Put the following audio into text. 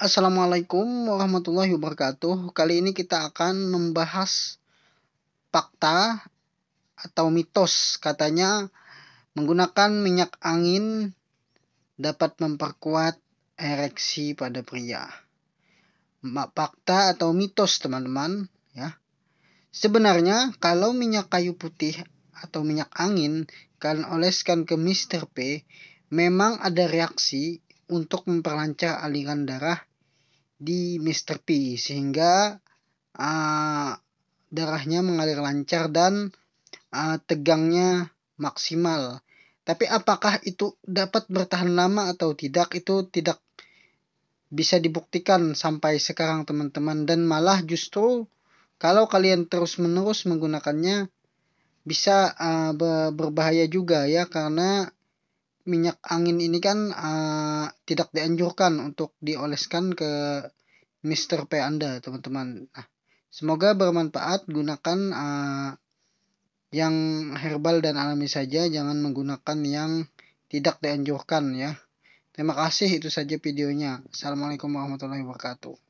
Assalamualaikum warahmatullahi wabarakatuh. Kali ini kita akan membahas fakta atau mitos. Katanya menggunakan minyak angin dapat memperkuat ereksi pada pria. Fakta atau mitos, teman-teman, ya. Sebenarnya kalau minyak kayu putih atau minyak angin kalian oleskan ke Mr. P, memang ada reaksi untuk memperlancar aliran darah di Mr. P sehingga uh, darahnya mengalir lancar dan uh, tegangnya maksimal. Tapi apakah itu dapat bertahan lama atau tidak itu tidak bisa dibuktikan sampai sekarang teman-teman dan malah justru kalau kalian terus-menerus menggunakannya bisa uh, berbahaya juga ya karena minyak angin ini kan uh, tidak dianjurkan untuk dioleskan ke Mister P Anda, teman-teman. Nah, semoga bermanfaat. Gunakan uh, yang herbal dan alami saja, jangan menggunakan yang tidak dianjurkan ya. Terima kasih itu saja videonya. Assalamualaikum warahmatullahi wabarakatuh.